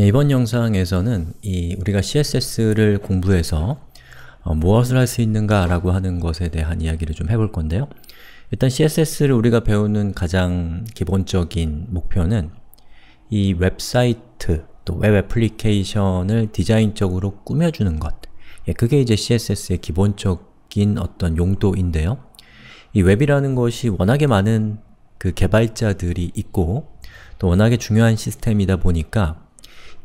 예, 이번 영상에서는 우리가 CSS를 공부해서 어, 무엇을 할 수 있는가 라고 하는 것에 대한 이야기를 좀 해볼 건데요. 일단 CSS를 우리가 배우는 가장 기본적인 목표는 이 웹사이트, 또 웹 애플리케이션을 디자인적으로 꾸며주는 것 예, 그게 이제 CSS의 기본적인 어떤 용도인데요. 이 웹이라는 것이 워낙에 많은 그 개발자들이 있고 또 워낙에 중요한 시스템이다 보니까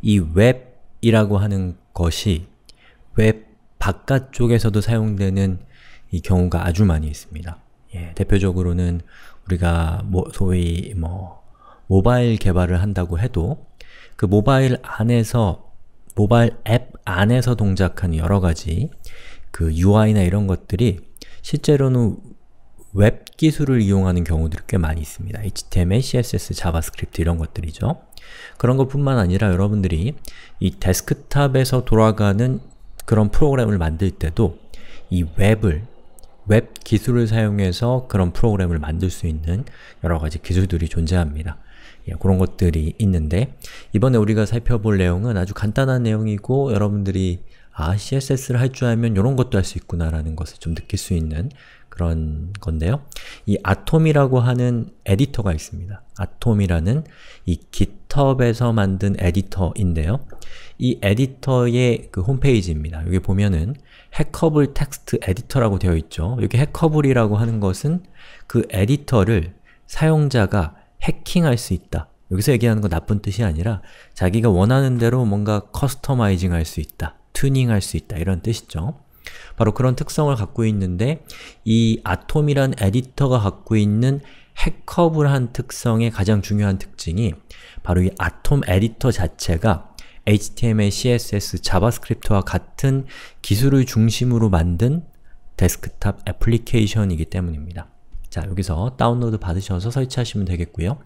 이 웹이라고 하는 것이 웹 바깥쪽에서도 사용되는 이 경우가 아주 많이 있습니다. 예, 대표적으로는 우리가 뭐 소위 뭐 모바일 개발을 한다고 해도 그 모바일 안에서 모바일 앱 안에서 동작하 여러 가지 그 UI나 이런 것들이 실제로는 웹 기술을 이용하는 경우들이 꽤 많이 있습니다. HTML, CSS, 자바스크립트 이런 것들이죠. 그런 것뿐만 아니라 여러분들이 이 데스크탑에서 돌아가는 그런 프로그램을 만들 때도 이 웹을 웹 기술을 사용해서 그런 프로그램을 만들 수 있는 여러 가지 기술들이 존재합니다. 예, 그런 것들이 있는데 이번에 우리가 살펴볼 내용은 아주 간단한 내용이고 여러분들이 아, CSS를 할 줄 알면 이런 것도 할 수 있구나라는 것을 좀 느낄 수 있는 그런 건데요. 이 아톰이라고 하는 에디터가 있습니다. 아톰이라는 이 GitHub에서 만든 에디터인데요. 이 에디터의 그 홈페이지입니다. 여기 보면은 해커블 텍스트 에디터라고 되어 있죠. 여기 해커블이라고 하는 것은 그 에디터를 사용자가 해킹할 수 있다. 여기서 얘기하는 건 나쁜 뜻이 아니라 자기가 원하는 대로 뭔가 커스터마이징 할 수 있다. 튜닝할 수 있다 이런 뜻이죠. 바로 그런 특성을 갖고 있는데 이 아톰이란 에디터가 갖고 있는 해커블한 특성의 가장 중요한 특징이 바로 이 아톰 에디터 자체가 HTML, CSS, 자바스크립트와 같은 기술을 중심으로 만든 데스크탑 애플리케이션이기 때문입니다. 자, 여기서 다운로드 받으셔서 설치하시면 되겠고요.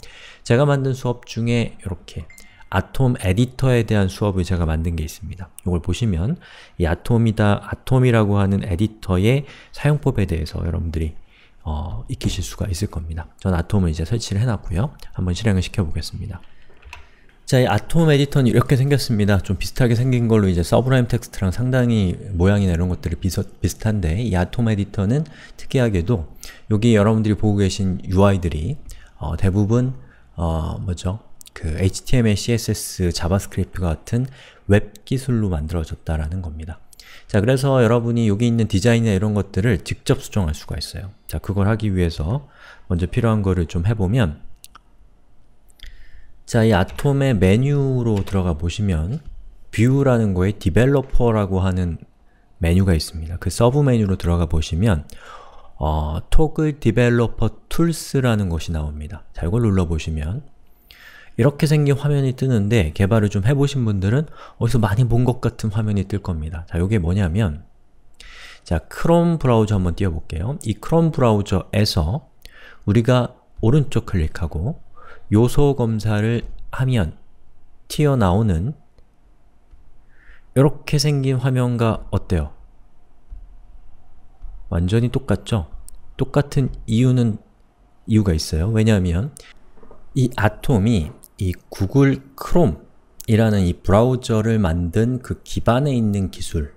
제가 만든 수업 중에 이렇게 아톰 에디터에 대한 수업을 제가 만든 게 있습니다. 이걸 보시면 이 아톰이다, 아톰이라고 하는 에디터의 사용법에 대해서 여러분들이 어, 익히실 수가 있을 겁니다. 전 아톰을 이제 설치를 해놨고요. 한번 실행을 시켜보겠습니다. 자, 이 아톰 에디터는 이렇게 생겼습니다. 좀 비슷하게 생긴 걸로 이제 서브라임 텍스트랑 상당히 모양이나 이런 것들이 비서, 비슷한데 이 아톰 에디터는 특이하게도 여기 여러분들이 보고 계신 UI들이 어, 대부분 어, 뭐죠? 그 HTML, CSS, 자바스크립트 같은 웹 기술로 만들어졌다라는 겁니다. 자, 그래서 여러분이 여기 있는 디자인이나 이런 것들을 직접 수정할 수가 있어요. 자, 그걸 하기 위해서 먼저 필요한 거를 좀 해보면 자, 이 아톰의 메뉴로 들어가 보시면 뷰라는 거에 디벨로퍼라고 하는 메뉴가 있습니다. 그 서브 메뉴로 들어가 보시면 어, 토글 디벨로퍼 툴스라는 것이 나옵니다. 자, 이걸 눌러보시면 이렇게 생긴 화면이 뜨는데 개발을 좀 해보신 분들은 어디서 많이 본 것 같은 화면이 뜰 겁니다. 자, 이게 뭐냐면 자, 크롬 브라우저 한번 띄워볼게요. 이 크롬 브라우저에서 우리가 오른쪽 클릭하고 요소 검사를 하면 튀어나오는 이렇게 생긴 화면과 어때요? 완전히 똑같죠? 똑같은 이유는 이유가 있어요. 왜냐하면 이 아톰이 이 구글 크롬이라는 이 브라우저를 만든 그 기반에 있는 기술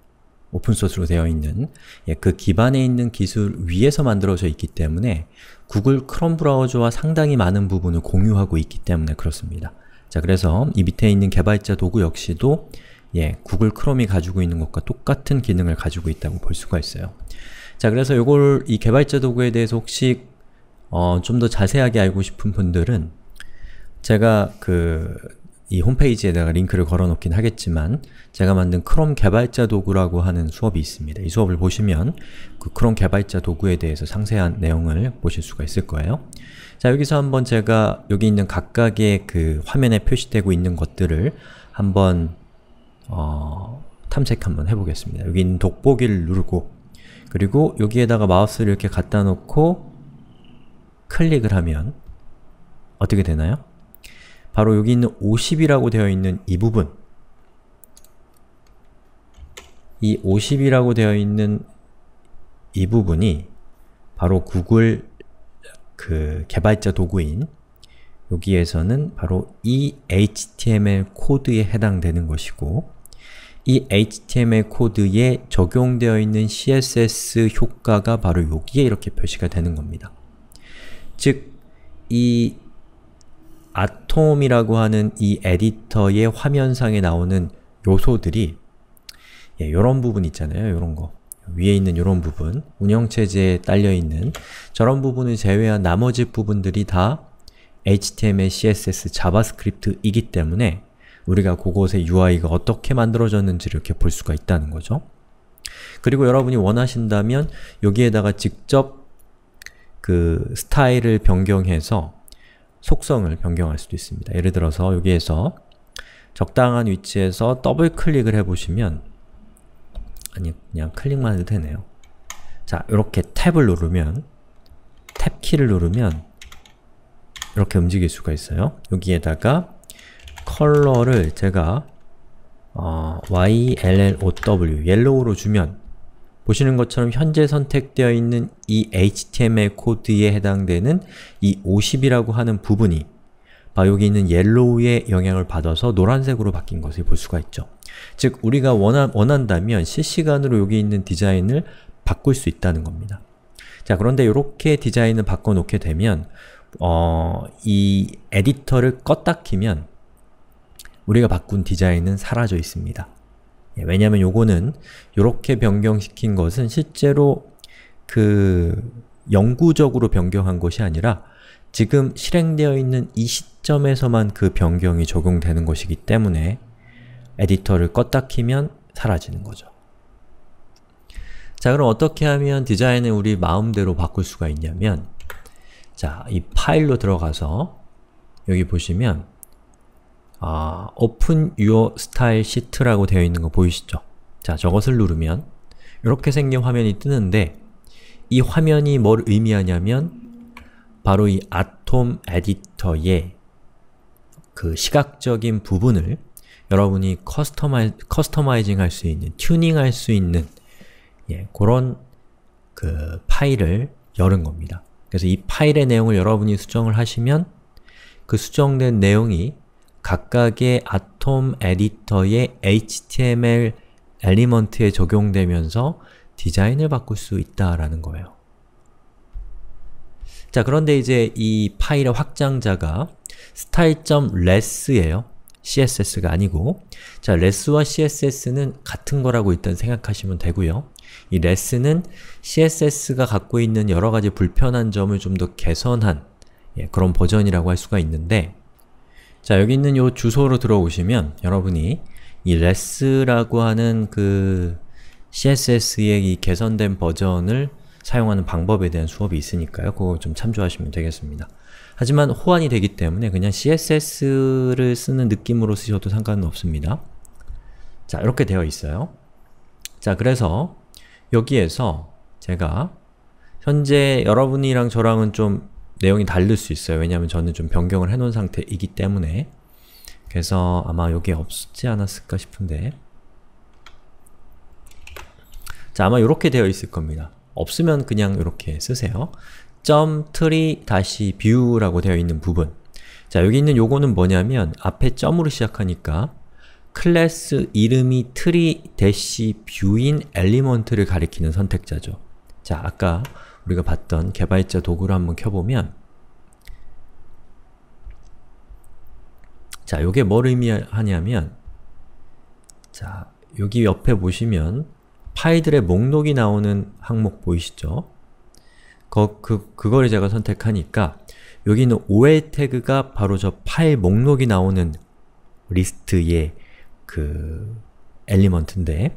오픈소스로 되어 있는 예, 그 기반에 있는 기술 위에서 만들어져 있기 때문에 구글 크롬 브라우저와 상당히 많은 부분을 공유하고 있기 때문에 그렇습니다. 자 그래서 이 밑에 있는 개발자 도구 역시도 예, 구글 크롬이 가지고 있는 것과 똑같은 기능을 가지고 있다고 볼 수가 있어요. 자 그래서 이걸이 개발자 도구에 대해서 혹시 어, 좀 더 자세하게 알고 싶은 분들은 제가 그 이 홈페이지에다가 링크를 걸어놓긴 하겠지만 제가 만든 크롬 개발자 도구라고 하는 수업이 있습니다. 이 수업을 보시면 그 크롬 개발자 도구에 대해서 상세한 내용을 보실 수가 있을 거예요. 자, 여기서 한번 제가 여기 있는 각각의 그 화면에 표시되고 있는 것들을 한번 어, 탐색 한번 해보겠습니다. 여기 있는 돋보기를 누르고 그리고 여기에다가 마우스를 이렇게 갖다 놓고 클릭을 하면 어떻게 되나요? 바로 여기 있는 50이라고 되어 있는 이 부분 이 50이라고 되어 있는 이 부분이 바로 구글 그 개발자 도구인 여기에서는 바로 이 e HTML 코드에 해당되는 것이고 이 HTML 코드에 적용되어 있는 CSS 효과가 바로 여기에 이렇게 표시가 되는 겁니다. 즉, 이 아톰이라고 하는 이 에디터의 화면상에 나오는 요소들이 이런 예, 부분 있잖아요. 이런 거. 위에 있는 이런 부분, 운영체제에 딸려있는 저런 부분을 제외한 나머지 부분들이 다 HTML, CSS, 자바스크립트이기 때문에 우리가 그곳의 UI가 어떻게 만들어졌는지를 이렇게 볼 수가 있다는 거죠. 그리고 여러분이 원하신다면 여기에다가 직접 그 스타일을 변경해서 속성을 변경할 수도 있습니다. 예를 들어서 여기에서 적당한 위치에서 더블 클릭을 해보시면 아니, 그냥 클릭만 해도 되네요. 자, 이렇게 탭을 누르면 탭키를 누르면 이렇게 움직일 수가 있어요. 여기에다가 컬러를 제가 어, YLLOW, 옐로우로 주면 보시는 것처럼 현재 선택되어 있는 이 HTML 코드에 해당되는 이 50이라고 하는 부분이 여기 있는 옐로우의 영향을 받아서 노란색으로 바뀐 것을 볼 수가 있죠. 즉, 우리가 원하, 원한다면 실시간으로 여기 있는 디자인을 바꿀 수 있다는 겁니다. 자, 그런데 이렇게 디자인을 바꿔놓게 되면 어, 이 에디터를 껐다 키면 우리가 바꾼 디자인은 사라져 있습니다. 예, 왜냐면 요거는 이렇게 변경시킨 것은 실제로 그 영구적으로 변경한 것이 아니라 지금 실행되어 있는 이 시점에서만 그 변경이 적용되는 것이기 때문에 에디터를 껐다 키면 사라지는 거죠. 자 그럼 어떻게 하면 디자인을 우리 마음대로 바꿀 수가 있냐면 자, 이 파일로 들어가서 여기 보시면 어, Open Your Style Sheet라고 되어 있는 거 보이시죠? 자, 저것을 누르면 이렇게 생긴 화면이 뜨는데 이 화면이 뭘 의미하냐면 바로 이 아톰 에디터의 그 시각적인 부분을 여러분이 커스터마이, 커스터마이징 할 수 있는, 튜닝 할 수 있는 예, 그런 그 파일을 열은 겁니다. 그래서 이 파일의 내용을 여러분이 수정을 하시면 그 수정된 내용이 각각의 아톰 에디터의 HTML 엘리먼트에 적용되면서 디자인을 바꿀 수 있다라는 거예요. 자, 그런데 이제 이 파일의 확장자가 style.less예요. css가 아니고 자, less와 css는 같은 거라고 일단 생각하시면 되고요. 이 less는 css가 갖고 있는 여러 가지 불편한 점을 좀 더 개선한 예, 그런 버전이라고 할 수가 있는데 자, 여기 있는 요 주소로 들어오시면 여러분이 이 s 스라고 하는 그 CSS의 이 개선된 버전을 사용하는 방법에 대한 수업이 있으니까요. 그거 좀 참조하시면 되겠습니다. 하지만 호환이 되기 때문에 그냥 CSS를 쓰는 느낌으로 쓰셔도 상관은 없습니다. 자, 이렇게 되어 있어요. 자, 그래서 여기에서 제가 현재 여러분이랑 저랑은 좀 내용이 다를 수 있어요. 왜냐하면 저는 좀 변경을 해놓은 상태이기 때문에 그래서 아마 여기 없지 않았을까 싶은데 자, 아마 이렇게 되어 있을 겁니다. 없으면 그냥 이렇게 쓰세요. 점 트리 다시 뷰라고 되어 있는 부분 자, 여기 있는 요거는 뭐냐면 앞에 점으로 시작하니까 클래스 이름이 트리 대시 뷰인 엘리먼트를 가리키는 선택자죠. 자, 아까 우리가 봤던 개발자 도구를 한번 켜보면 자, 요게 뭘 의미하냐면 자, 여기 옆에 보시면 파일들의 목록이 나오는 항목 보이시죠? 거, 그, 그거를 제가 선택하니까 여기 는 OL 태그가 바로 저 파일 목록이 나오는 리스트의 그 엘리먼트인데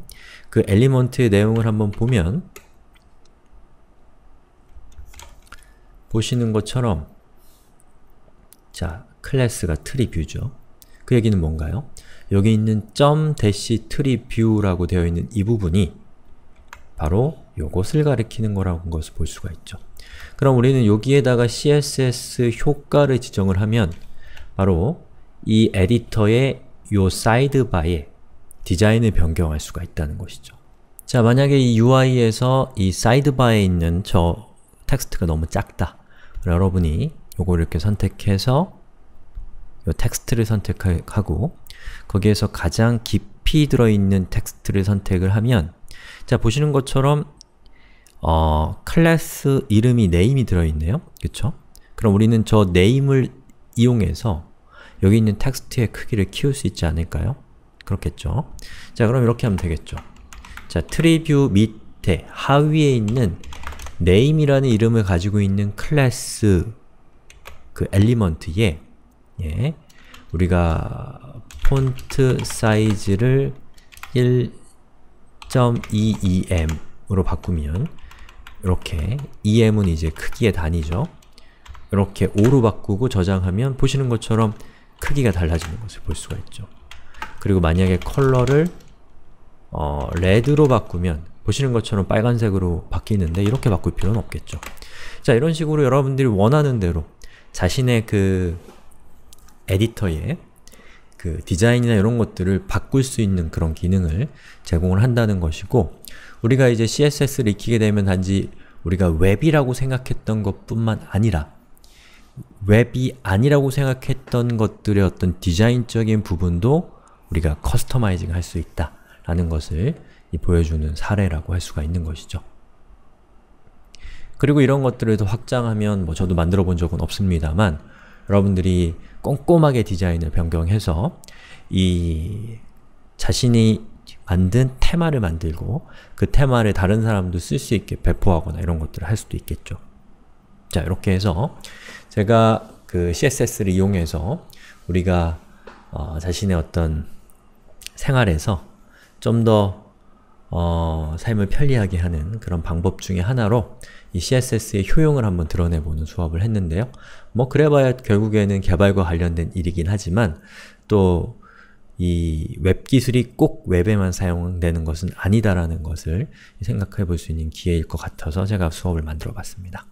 그 엘리먼트의 내용을 한번 보면 보시는 것처럼 자, 클래스가 트리뷰죠. 그 얘기는 뭔가요? 여기 있는 점 대시 트리뷰라고 되어 있는 이 부분이 바로 요것을 가리키는 거라고 것을 볼 수가 있죠. 그럼 우리는 여기에다가 css 효과를 지정을 하면 바로 이 에디터의 요 사이드 바에 디자인을 변경할 수가 있다는 것이죠. 자, 만약에 이 UI에서 이 사이드 바에 있는 저 텍스트가 너무 작다. 여러분이 요거 이렇게 선택해서 요 텍스트를 선택하고 거기에서 가장 깊이 들어있는 텍스트를 선택을 하면 자, 보시는 것처럼 어, 클래스 이름이 네임이 들어있네요. 그쵸? 그럼 우리는 저 n a 을 이용해서 여기 있는 텍스트의 크기를 키울 수 있지 않을까요? 그렇겠죠? 자, 그럼 이렇게 하면 되겠죠. 자, 트리뷰 밑에 하위에 있는 name이라는 이름을 가지고 있는 클래스 그 엘리먼트에 예, 우리가 폰트 사이즈를 1.22m으로 바꾸면 이렇게 em은 이제 크기의 단위죠. 이렇게 5로 바꾸고 저장하면 보시는 것처럼 크기가 달라지는 것을 볼 수가 있죠. 그리고 만약에 컬러를 어, 레드로 바꾸면 보시는 것처럼 빨간색으로 바뀌는데 이렇게 바꿀 필요는 없겠죠. 자, 이런 식으로 여러분들이 원하는 대로 자신의 그 에디터의 그 디자인이나 이런 것들을 바꿀 수 있는 그런 기능을 제공을 한다는 것이고 우리가 이제 CSS를 익히게 되면 단지 우리가 웹이라고 생각했던 것뿐만 아니라 웹이 아니라고 생각했던 것들의 어떤 디자인적인 부분도 우리가 커스터마이징 할 수 있다 라는 것을 보여주는 사례라고 할 수가 있는 것이죠. 그리고 이런 것들을 더 확장하면 뭐 저도 만들어 본 적은 없습니다만 여러분들이 꼼꼼하게 디자인을 변경해서 이 자신이 만든 테마를 만들고 그 테마를 다른 사람도 쓸 수 있게 배포하거나 이런 것들을 할 수도 있겠죠. 자, 이렇게 해서 제가 그 CSS를 이용해서 우리가 어, 자신의 어떤 생활에서 좀더 어, 삶을 편리하게 하는 그런 방법 중에 하나로 이 CSS의 효용을 한번 드러내보는 수업을 했는데요. 뭐 그래봐야 결국에는 개발과 관련된 일이긴 하지만 또 이 웹 기술이 꼭 웹에만 사용되는 것은 아니다라는 것을 생각해 볼 수 있는 기회일 것 같아서 제가 수업을 만들어 봤습니다.